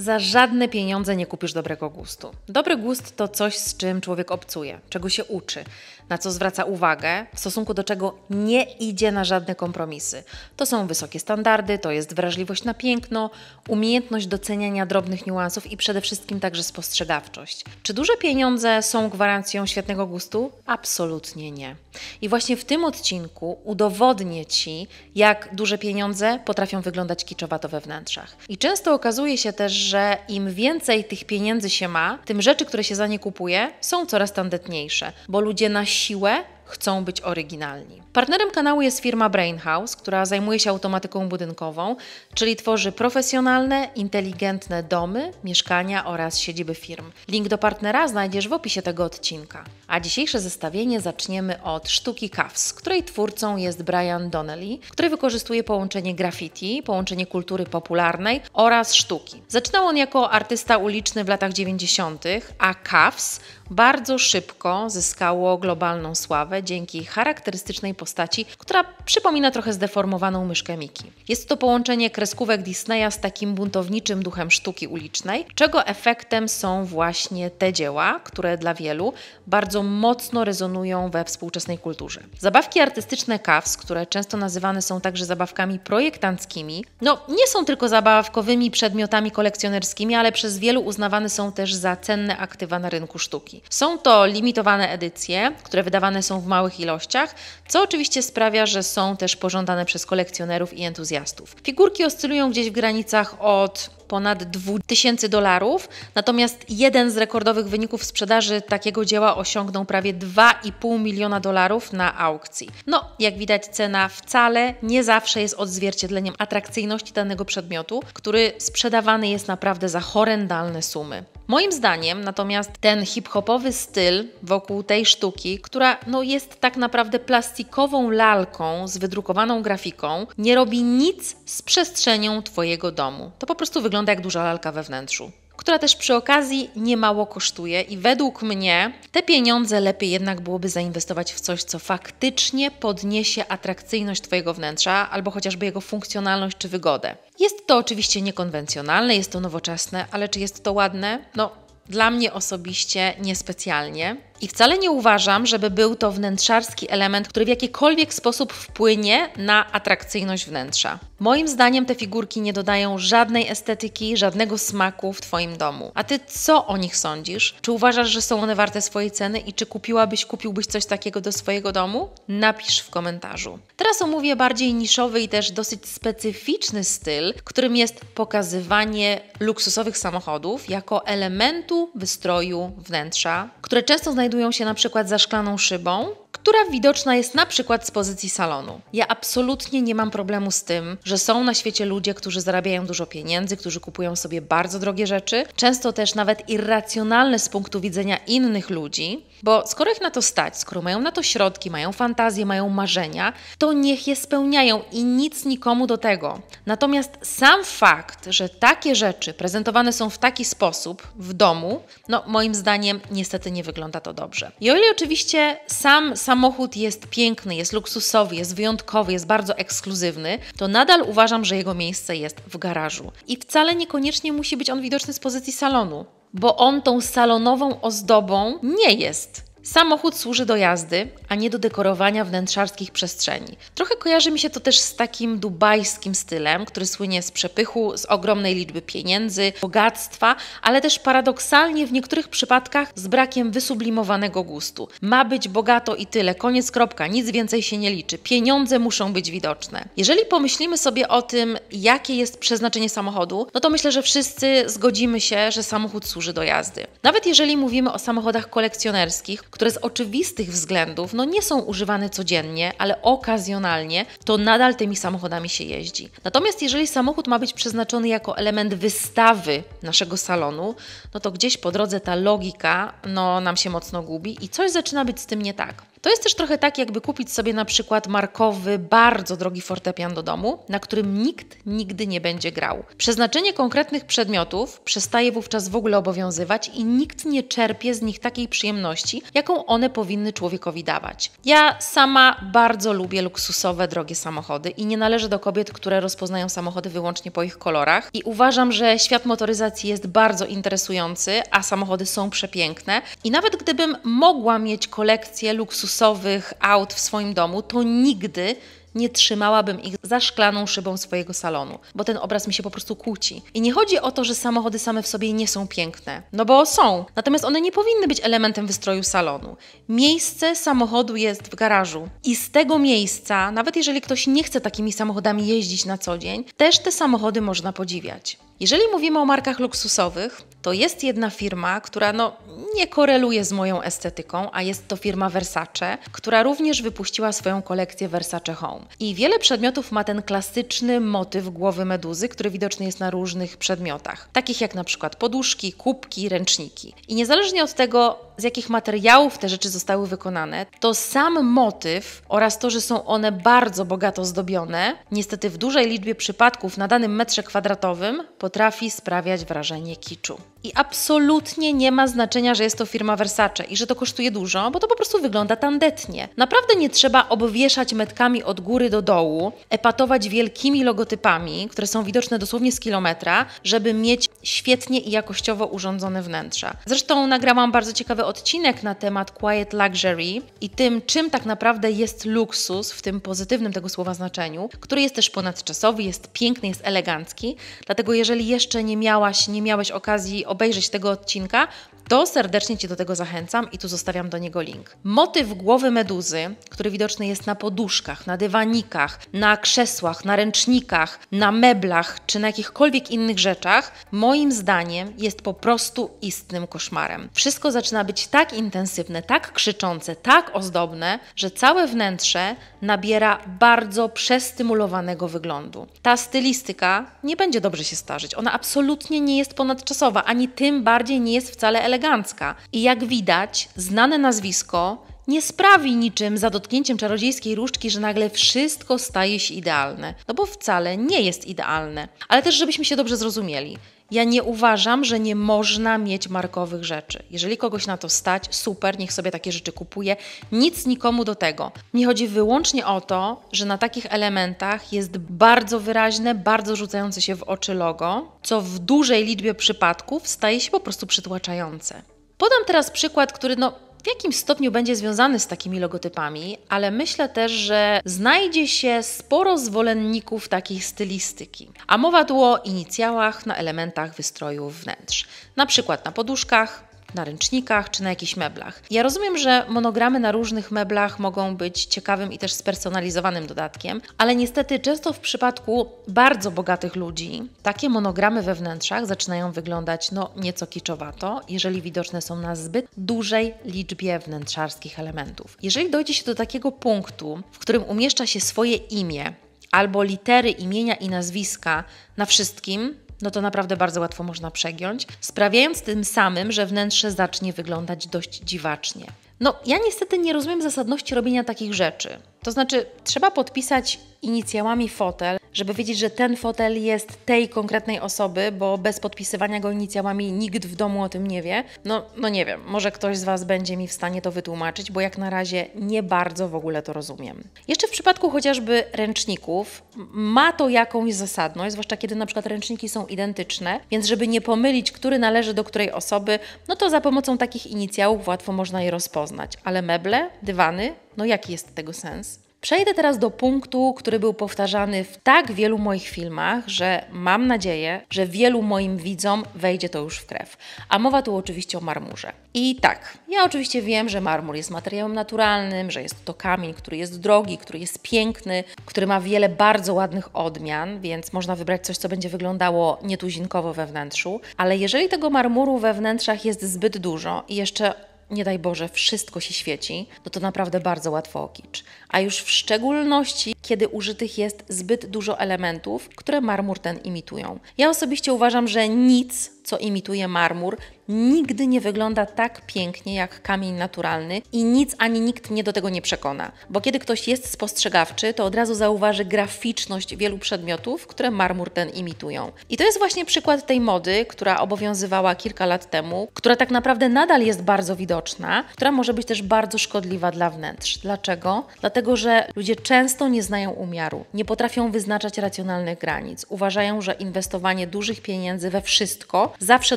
Za żadne pieniądze nie kupisz dobrego gustu. Dobry gust to coś, z czym człowiek obcuje, czego się uczy, na co zwraca uwagę, w stosunku do czego nie idzie na żadne kompromisy. To są wysokie standardy, to jest wrażliwość na piękno, umiejętność doceniania drobnych niuansów i przede wszystkim także spostrzegawczość. Czy duże pieniądze są gwarancją świetnego gustu? Absolutnie nie. I właśnie w tym odcinku udowodnię Ci, jak duże pieniądze potrafią wyglądać kiczowato we wnętrzach. I często okazuje się też, że im więcej tych pieniędzy się ma, tym rzeczy, które się za nie kupuje, są coraz tandetniejsze, bo ludzie na siłę chcą być oryginalni. Partnerem kanału jest firma Brainhouse, która zajmuje się automatyką budynkową, czyli tworzy profesjonalne, inteligentne domy, mieszkania oraz siedziby firm. Link do partnera znajdziesz w opisie tego odcinka. A dzisiejsze zestawienie zaczniemy od sztuki KAWS, której twórcą jest Brian Donnelly, który wykorzystuje połączenie graffiti, połączenie kultury popularnej oraz sztuki. Zaczynał on jako artysta uliczny w latach 90., a KAWS bardzo szybko zyskało globalną sławę dzięki charakterystycznej postaci, która przypomina trochę zdeformowaną myszkę Miki. Jest to połączenie kreskówek Disneya z takim buntowniczym duchem sztuki ulicznej, czego efektem są właśnie te dzieła, które dla wielu bardzo mocno rezonują we współczesnej kulturze. Zabawki artystyczne Kaws, które często nazywane są także zabawkami projektanckimi, no nie są tylko zabawkowymi przedmiotami kolekcjonerskimi, ale przez wielu uznawane są też za cenne aktywa na rynku sztuki. Są to limitowane edycje, które wydawane są w małych ilościach, co oczywiście sprawia, że są też pożądane przez kolekcjonerów i entuzjastów. Figurki oscylują gdzieś w granicach od ponad 2000 dolarów, natomiast jeden z rekordowych wyników sprzedaży takiego dzieła osiągnął prawie 2,5 miliona dolarów na aukcji. No, jak widać, cena wcale nie zawsze jest odzwierciedleniem atrakcyjności danego przedmiotu, który sprzedawany jest naprawdę za horrendalne sumy. Moim zdaniem natomiast ten hip-hopowy styl wokół tej sztuki, która no, jest tak naprawdę plastikową lalką z wydrukowaną grafiką, nie robi nic z przestrzenią Twojego domu. To po prostu wygląda jak duża lalka we wnętrzu która też przy okazji niemało kosztuje i według mnie te pieniądze lepiej jednak byłoby zainwestować w coś, co faktycznie podniesie atrakcyjność Twojego wnętrza albo chociażby jego funkcjonalność czy wygodę. Jest to oczywiście niekonwencjonalne, jest to nowoczesne, ale czy jest to ładne? No, dla mnie osobiście niespecjalnie. I wcale nie uważam, żeby był to wnętrzarski element, który w jakikolwiek sposób wpłynie na atrakcyjność wnętrza. Moim zdaniem te figurki nie dodają żadnej estetyki, żadnego smaku w Twoim domu. A Ty co o nich sądzisz? Czy uważasz, że są one warte swojej ceny i czy kupiłabyś, kupiłbyś coś takiego do swojego domu? Napisz w komentarzu. Teraz omówię bardziej niszowy i też dosyć specyficzny styl, którym jest pokazywanie luksusowych samochodów jako elementu wystroju wnętrza, które często znajdują znajdują się na przykład za szklaną szybą, która widoczna jest na przykład z pozycji salonu. Ja absolutnie nie mam problemu z tym, że są na świecie ludzie, którzy zarabiają dużo pieniędzy, którzy kupują sobie bardzo drogie rzeczy, często też nawet irracjonalne z punktu widzenia innych ludzi, bo skoro ich na to stać, skoro mają na to środki, mają fantazje, mają marzenia, to niech je spełniają i nic nikomu do tego. Natomiast sam fakt, że takie rzeczy prezentowane są w taki sposób w domu, no moim zdaniem niestety nie wygląda to dobrze. I o ile oczywiście sam sam samochód jest piękny, jest luksusowy, jest wyjątkowy, jest bardzo ekskluzywny, to nadal uważam, że jego miejsce jest w garażu. I wcale niekoniecznie musi być on widoczny z pozycji salonu, bo on tą salonową ozdobą nie jest. Samochód służy do jazdy, a nie do dekorowania wnętrzarskich przestrzeni. Trochę kojarzy mi się to też z takim dubajskim stylem, który słynie z przepychu, z ogromnej liczby pieniędzy, bogactwa, ale też paradoksalnie w niektórych przypadkach z brakiem wysublimowanego gustu. Ma być bogato i tyle, koniec kropka, nic więcej się nie liczy. Pieniądze muszą być widoczne. Jeżeli pomyślimy sobie o tym, jakie jest przeznaczenie samochodu, no to myślę, że wszyscy zgodzimy się, że samochód służy do jazdy. Nawet jeżeli mówimy o samochodach kolekcjonerskich, które z oczywistych względów no, nie są używane codziennie, ale okazjonalnie, to nadal tymi samochodami się jeździ. Natomiast jeżeli samochód ma być przeznaczony jako element wystawy naszego salonu, no to gdzieś po drodze ta logika no, nam się mocno gubi i coś zaczyna być z tym nie tak. To jest też trochę tak, jakby kupić sobie na przykład markowy, bardzo drogi fortepian do domu, na którym nikt nigdy nie będzie grał. Przeznaczenie konkretnych przedmiotów przestaje wówczas w ogóle obowiązywać i nikt nie czerpie z nich takiej przyjemności, jaką one powinny człowiekowi dawać. Ja sama bardzo lubię luksusowe, drogie samochody i nie należę do kobiet, które rozpoznają samochody wyłącznie po ich kolorach i uważam, że świat motoryzacji jest bardzo interesujący, a samochody są przepiękne i nawet gdybym mogła mieć kolekcję luksusowych luksusowych aut w swoim domu, to nigdy nie trzymałabym ich za szklaną szybą swojego salonu, bo ten obraz mi się po prostu kłóci. I nie chodzi o to, że samochody same w sobie nie są piękne, no bo są, natomiast one nie powinny być elementem wystroju salonu. Miejsce samochodu jest w garażu i z tego miejsca, nawet jeżeli ktoś nie chce takimi samochodami jeździć na co dzień, też te samochody można podziwiać. Jeżeli mówimy o markach luksusowych, to jest jedna firma, która no, nie koreluje z moją estetyką, a jest to firma Versace, która również wypuściła swoją kolekcję Versace Home. I wiele przedmiotów ma ten klasyczny motyw głowy meduzy, który widoczny jest na różnych przedmiotach, takich jak na przykład poduszki, kubki, ręczniki. I niezależnie od tego, z jakich materiałów te rzeczy zostały wykonane, to sam motyw oraz to, że są one bardzo bogato zdobione, niestety w dużej liczbie przypadków na danym metrze kwadratowym potrafi sprawiać wrażenie kiczu. I absolutnie nie ma znaczenia, że jest to firma Versace i że to kosztuje dużo, bo to po prostu wygląda tandetnie. Naprawdę nie trzeba obwieszać metkami od góry do dołu, epatować wielkimi logotypami, które są widoczne dosłownie z kilometra, żeby mieć świetnie i jakościowo urządzone wnętrza. Zresztą nagrałam bardzo ciekawy odcinek na temat Quiet Luxury i tym, czym tak naprawdę jest luksus w tym pozytywnym tego słowa znaczeniu, który jest też ponadczasowy, jest piękny, jest elegancki. Dlatego jeżeli jeszcze nie miałaś, nie miałeś okazji obejrzeć tego odcinka, to serdecznie Cię do tego zachęcam i tu zostawiam do niego link. Motyw głowy meduzy, który widoczny jest na poduszkach, na dywanikach, na krzesłach, na ręcznikach, na meblach czy na jakichkolwiek innych rzeczach, moim zdaniem jest po prostu istnym koszmarem. Wszystko zaczyna być tak intensywne, tak krzyczące, tak ozdobne, że całe wnętrze nabiera bardzo przestymulowanego wyglądu. Ta stylistyka nie będzie dobrze się starzyć. Ona absolutnie nie jest ponadczasowa, ani tym bardziej nie jest wcale elegancka elegancka. I jak widać, znane nazwisko nie sprawi niczym za dotknięciem czarodziejskiej różdżki, że nagle wszystko staje się idealne. No bo wcale nie jest idealne. Ale też, żebyśmy się dobrze zrozumieli. Ja nie uważam, że nie można mieć markowych rzeczy. Jeżeli kogoś na to stać, super, niech sobie takie rzeczy kupuje. Nic nikomu do tego. Nie chodzi wyłącznie o to, że na takich elementach jest bardzo wyraźne, bardzo rzucające się w oczy logo, co w dużej liczbie przypadków staje się po prostu przytłaczające. Podam teraz przykład, który no w jakim stopniu będzie związany z takimi logotypami, ale myślę też, że znajdzie się sporo zwolenników takiej stylistyki. A mowa tu o inicjałach na elementach wystroju wnętrz, na przykład na poduszkach, na ręcznikach czy na jakichś meblach. Ja rozumiem, że monogramy na różnych meblach mogą być ciekawym i też spersonalizowanym dodatkiem, ale niestety często w przypadku bardzo bogatych ludzi takie monogramy we wnętrzach zaczynają wyglądać no nieco kiczowato, jeżeli widoczne są na zbyt dużej liczbie wnętrzarskich elementów. Jeżeli dojdzie się do takiego punktu, w którym umieszcza się swoje imię, albo litery imienia i nazwiska na wszystkim, no to naprawdę bardzo łatwo można przegiąć, sprawiając tym samym, że wnętrze zacznie wyglądać dość dziwacznie. No, ja niestety nie rozumiem zasadności robienia takich rzeczy. To znaczy, trzeba podpisać inicjałami fotel, żeby wiedzieć, że ten fotel jest tej konkretnej osoby, bo bez podpisywania go inicjałami nikt w domu o tym nie wie. No, no nie wiem, może ktoś z Was będzie mi w stanie to wytłumaczyć, bo jak na razie nie bardzo w ogóle to rozumiem. Jeszcze w przypadku chociażby ręczników ma to jakąś zasadność, zwłaszcza kiedy na przykład ręczniki są identyczne, więc żeby nie pomylić, który należy do której osoby, no to za pomocą takich inicjałów łatwo można je rozpoznać. Ale meble, dywany, no jaki jest tego sens? Przejdę teraz do punktu, który był powtarzany w tak wielu moich filmach, że mam nadzieję, że wielu moim widzom wejdzie to już w krew. A mowa tu oczywiście o marmurze. I tak, ja oczywiście wiem, że marmur jest materiałem naturalnym, że jest to kamień, który jest drogi, który jest piękny, który ma wiele bardzo ładnych odmian, więc można wybrać coś, co będzie wyglądało nietuzinkowo we wnętrzu. Ale jeżeli tego marmuru we wnętrzach jest zbyt dużo i jeszcze nie daj Boże, wszystko się świeci, no to naprawdę bardzo łatwo okicz. A już w szczególności, kiedy użytych jest zbyt dużo elementów, które marmur ten imitują. Ja osobiście uważam, że nic co imituje marmur, nigdy nie wygląda tak pięknie jak kamień naturalny i nic ani nikt mnie do tego nie przekona. Bo kiedy ktoś jest spostrzegawczy, to od razu zauważy graficzność wielu przedmiotów, które marmur ten imitują. I to jest właśnie przykład tej mody, która obowiązywała kilka lat temu, która tak naprawdę nadal jest bardzo widoczna, która może być też bardzo szkodliwa dla wnętrz. Dlaczego? Dlatego, że ludzie często nie znają umiaru, nie potrafią wyznaczać racjonalnych granic, uważają, że inwestowanie dużych pieniędzy we wszystko zawsze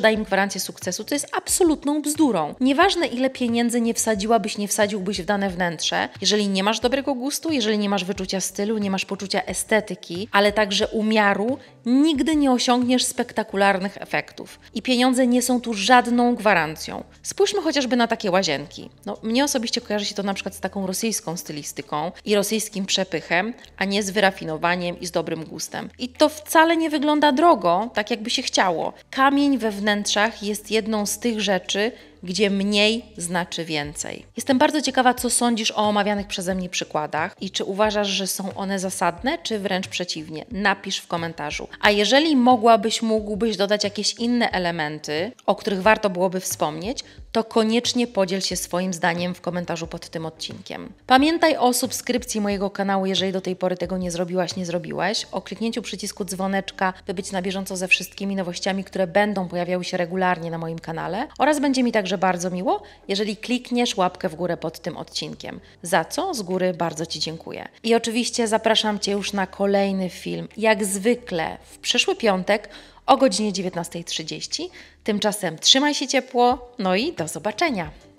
da im gwarancję sukcesu, co jest absolutną bzdurą. Nieważne ile pieniędzy nie wsadziłabyś, nie wsadziłbyś w dane wnętrze, jeżeli nie masz dobrego gustu, jeżeli nie masz wyczucia stylu, nie masz poczucia estetyki, ale także umiaru, nigdy nie osiągniesz spektakularnych efektów. I pieniądze nie są tu żadną gwarancją. Spójrzmy chociażby na takie łazienki. No, mnie osobiście kojarzy się to na przykład z taką rosyjską stylistyką i rosyjskim przepychem, a nie z wyrafinowaniem i z dobrym gustem. I to wcale nie wygląda drogo, tak jakby się chciało. Kamień kamień we wnętrzach jest jedną z tych rzeczy, gdzie mniej znaczy więcej. Jestem bardzo ciekawa, co sądzisz o omawianych przeze mnie przykładach i czy uważasz, że są one zasadne, czy wręcz przeciwnie. Napisz w komentarzu. A jeżeli mogłabyś, mógłbyś dodać jakieś inne elementy, o których warto byłoby wspomnieć, to koniecznie podziel się swoim zdaniem w komentarzu pod tym odcinkiem. Pamiętaj o subskrypcji mojego kanału, jeżeli do tej pory tego nie zrobiłaś, nie zrobiłeś, o kliknięciu przycisku dzwoneczka, by być na bieżąco ze wszystkimi nowościami, które będą pojawiały się regularnie na moim kanale oraz będzie mi także że bardzo miło, jeżeli klikniesz łapkę w górę pod tym odcinkiem, za co z góry bardzo Ci dziękuję. I oczywiście zapraszam Cię już na kolejny film, jak zwykle w przyszły piątek o godzinie 19.30. Tymczasem trzymaj się ciepło, no i do zobaczenia!